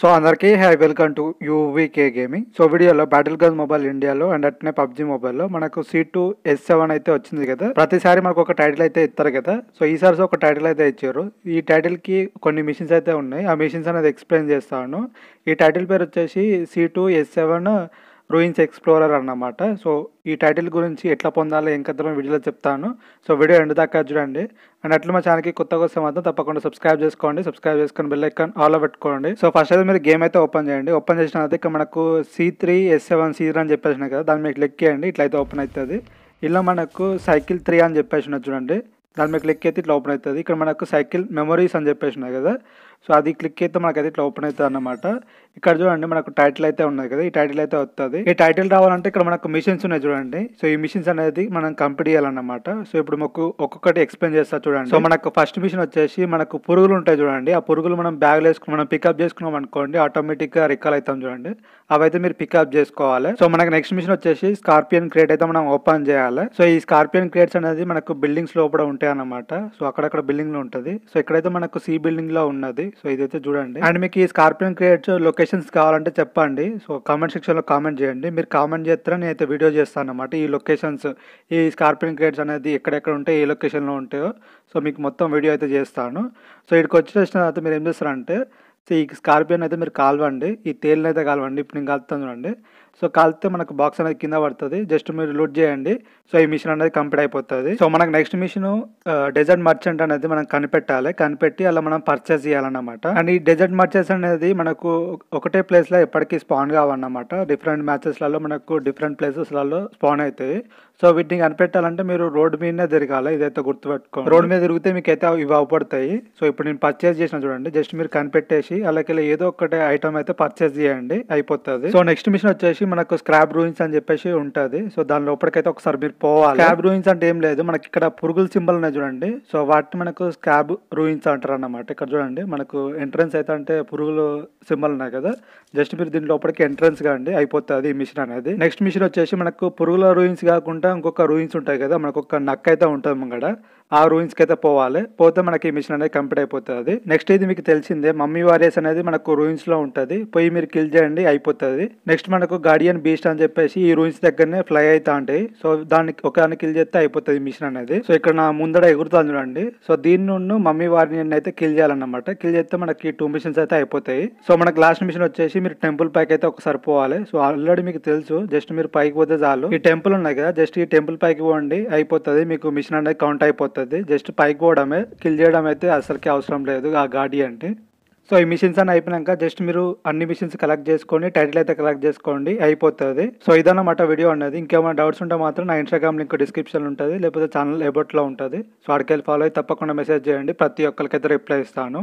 so అందరికీ hi welcome to UVK gaming so వీడియోలో battle gun mobile ఇండియాలో and అట్నే పబ్జి మొబైల్లో మనకు సీ టూ ఎస్ సెవెన్ అయితే వచ్చింది కదా ప్రతిసారి మనకు ఒక టైటిల్ అయితే ఇస్తారు కదా సో ఈసారి ఒక టైటిల్ అయితే ఇచ్చారు ఈ టైటిల్కి కొన్ని మిషన్స్ అయితే ఉన్నాయి ఆ మిషన్స్ అనేది ఎక్స్ప్లెయిన్ చేస్తాను ఈ టైటిల్ పేరు వచ్చేసి C two S seven ruins explorer అన్నమాట సో ఈ టైటిల్ గురించి ఎట్లా పొందాలో ఏం కథలో వీడియోలో చెప్తాను సో వీడియో ఎండు దాకా చూడండి అండ్ అట్లా మా ఛానల్కి కొత్త కోసం మాత్రం తప్పకుండా సబ్స్క్రైబ్ చేసుకోండి సబ్స్క్రైబ్ చేసుకొని బెల్ ఐకాన్ ఆల్ పెట్టుకోండి సో ఫస్ట్ అయితే మీరు గేమ్ అయితే ఓపెన్ చేయండి ఓపెన్ చేసిన తర్వాత ఇక్కడ మనకు సి త్రీ ఎస్ సెవెన్ సీజర్ అని చెప్పేసి కదా దాన్ని మీకు క్లిక్ చేయండి ఇట్లయితే ఓపెన్ అవుతుంది ఇలా మనకు సైకిల్ త్రీ అని చెప్పేసి చూడండి దాని మీకు క్లిక్ అయితే ఇట్లా ఓపెన్ అవుతుంది ఇక్కడ మనకు సైకిల్ మెమరీస్ అని చెప్పేసి కదా సో అది క్లిక్ అయితే మనకైతే ఇట్లా ఓపెన్ అవుతుంది అనమాట ఇక్కడ చూడండి మనకు టైటిల్ అయితే ఉన్నది కదా ఈ టైటిల్ అయితే వస్తుంది ఈ టైటిల్ రావాలంటే ఇక్కడ మనకు మిషన్స్ ఉన్నాయి చూడండి సో ఈ మిషన్స్ అనేది మనం కంప్లీట్ చేయాలన్నమాట సో ఇప్పుడు మాకు ఒక్కొక్కటి ఎక్స్ప్లెయిన్ చేస్తా చూడండి సో మనకు ఫస్ట్ మిషన్ వచ్చేసి మనకు పురుగులు ఉంటాయి చూడండి ఆ పురుగులు మనం బ్యాగ్ వేసుకుని మనం పికప్ చేసుకున్నాం అనుకోండి ఆటోమేటిక్ గా రికాల్ అవుతాం చూడండి అవైతే మీరు పికప్ చేసుకోవాలి సో మనకు నెక్స్ట్ మిషన్ వచ్చేసి స్కార్పియన్ క్రేట్ అయితే మనం ఓపెన్ చేయాలి సో ఈ స్కార్పియన్ క్రేట్స్ అనేది మనకు బిల్డింగ్స్ లోపల ఉంటాయి అన్నమాట సో అక్కడక్కడ బిల్డింగ్ లో ఉంటుంది సో ఇక్కడైతే మనకు సి బిల్డింగ్ లో ఉన్నది సో ఇదైతే చూడండి అండ్ మీకు ఈ స్కార్పియన్ క్రేట్స్ లొకేషన్ లొకేషన్స్ కావాలంటే చెప్పండి సో కామెంట్ సెక్షన్లో కామెంట్ చేయండి మీరు కామెంట్ చేస్తే అయితే వీడియో చేస్తాను అనమాట ఈ లొకేషన్స్ ఈ స్కార్పియన్ క్రేట్స్ అనేది ఎక్కడెక్కడ ఉంటాయి ఏ లొకేషన్లో ఉంటాయో సో మీకు మొత్తం వీడియో అయితే చేస్తాను సో ఇక్కడికి వచ్చేసిన తర్వాత మీరు ఏం చేస్తారంటే సో ఈ స్కార్పియన్ అయితే మీరు కాలవండి ఈ తేలిని అయితే కాలవండి ఇప్పుడు నేను కలుపుతాను చూడండి సో కాలితే మనకు బాక్స్ అనేది కింద పడుతుంది జస్ట్ మీరు లోడ్ చేయండి సో ఈ మిషన్ అనేది కంప్లీట్ అయిపోతుంది సో మనకు నెక్స్ట్ మిషన్ డెజర్ట్ మర్చెంట్ అనేది మనం కనిపెట్టాలి కనిపెట్టి అలా మనం పర్చేస్ చేయాలన్నమాట అండ్ ఈ డెజర్ట్ మర్చెస్ అనేది మనకు ఒకటే ప్లేస్లో ఎప్పటికీ స్పాన్ కావన్నమాట డిఫరెంట్ మ్యాచెస్లలో మనకు డిఫరెంట్ ప్లేసెస్లలో స్పాన్ అవుతాయి సో వీటిని కనిపెట్టాలంటే మీరు రోడ్ మీదనే తిరగాలి ఇదైతే గుర్తుపెట్టుకోండి రోడ్ మీద తిరిగితే మీకు అయితే ఇవి అవపడతాయి సో ఇప్పుడు నేను పర్చేస్ చేసిన చూడండి జస్ట్ మీరు కనిపెట్టేసి అలాగే ఏదో ఒకటి ఐటమ్ అయితే పర్చేస్ చేయండి అయిపోతుంది సో నెక్స్ట్ మిషన్ వచ్చేసి వచ్చేసి మనకు స్క్రాబ్ రూయిన్స్ అని చెప్పేసి ఉంటుంది సో దాని లోపలికైతే ఒకసారి మీరు పోవాలి స్క్రాబ్ రూయిన్స్ అంటే ఏం లేదు మనకి ఇక్కడ పురుగుల సింబల్ అనేది చూడండి సో వాటిని మనకు స్క్రాబ్ రూయిన్స్ అంటారు అన్నమాట ఇక్కడ చూడండి మనకు ఎంట్రన్స్ అయితే అంటే పురుగులు సింబల్ ఉన్నాయి కదా జస్ట్ మీరు దీని లోపలికి ఎంట్రన్స్ కాండి అయిపోతుంది ఈ మిషన్ అనేది నెక్స్ట్ మిషన్ వచ్చేసి మనకు పురుగుల రూయిన్స్ కాకుండా ఇంకొక రూయిన్స్ ఉంటాయి కదా మనకు ఒక నక్క అయితే ఉంటుంది ముంగడ ఆ రూయిన్స్కి అయితే పోవాలి పోతే మనకి ఈ మిషన్ అనేది కంప్లీట్ అయిపోతుంది నెక్స్ట్ ఇది మీకు తెలిసిందే మమ్మీ వారియర్స్ అనేది మనకు రూయిన్స్లో ఉంటుంది పోయి మీరు కిల్ చేయండి అయిపోతుంది నెక్స్ట్ మనకు గార్డియన్ బీస్ట్ అని చెప్పేసి ఈ రూమ్స్ దగ్గరనే ఫ్లై అవుతా ఉంటాయి సో దానికి ఒకదాన్ని కిల్ చేస్తే అయిపోతుంది మిషన్ అనేది సో ఇక్కడ నా ముందర ఎగురుతాను చూడండి సో దీని నుండి మమ్మీ వారిని అయితే కిల్ చేయాలన్నమాట కిల్ చేస్తే మనకి టూ మిషన్స్ అయితే అయిపోతాయి సో మనకి లాస్ట్ మిషన్ వచ్చేసి మీరు టెంపుల్ పైకి అయితే ఒకసారి పోవాలి సో ఆల్రెడీ మీకు తెలుసు జస్ట్ మీరు పైకి పోతే చాలు ఈ టెంపుల్ ఉన్నాయి కదా జస్ట్ ఈ టెంపుల్ పైకి పోండి అయిపోతుంది మీకు మిషన్ అనేది కౌంట్ అయిపోతుంది జస్ట్ పైకి పోవడమే కిల్ చేయడం అయితే అసలుకి అవసరం లేదు ఆ గాడి అంటే సో ఈ మిషన్స్ అని అయిపోయినాక జస్ట్ మీరు అన్ని మిషన్స్ కలెక్ట్ చేసుకొని టైటిల్ అయితే కలెక్ట్ చేసుకోండి అయిపోతుంది సో ఇదన్నమాట వీడియో అన్నది ఇంకేమైనా డౌట్స్ ఉంటే మాత్రం నా ఇన్స్టాగ్రామ్ లింక్ డిస్క్రిప్షన్ ఉంటుంది లేకపోతే ఛానల్ ఎబోట్లో ఉంటుంది సో అక్కడికి ఫాలో అయ్యి తప్పకుండా మెసేజ్ చేయండి ప్రతి ఒక్కరికైతే రిప్లై ఇస్తాను